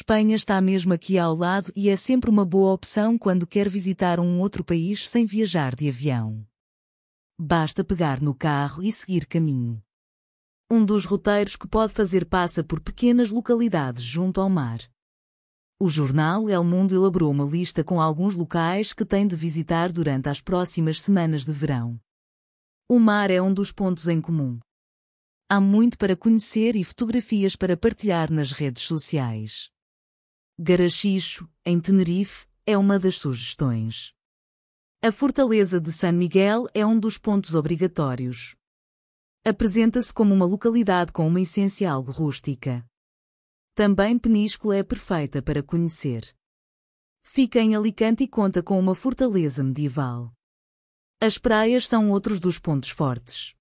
Espanha está mesmo aqui ao lado e é sempre uma boa opção quando quer visitar um outro país sem viajar de avião. Basta pegar no carro e seguir caminho. Um dos roteiros que pode fazer passa por pequenas localidades junto ao mar. O jornal El Mundo elaborou uma lista com alguns locais que tem de visitar durante as próximas semanas de verão. O mar é um dos pontos em comum. Há muito para conhecer e fotografias para partilhar nas redes sociais. Garachicho, em Tenerife, é uma das sugestões. A Fortaleza de San Miguel é um dos pontos obrigatórios. Apresenta-se como uma localidade com uma essência algo rústica. Também Peníscola é perfeita para conhecer. Fica em Alicante e conta com uma fortaleza medieval. As praias são outros dos pontos fortes.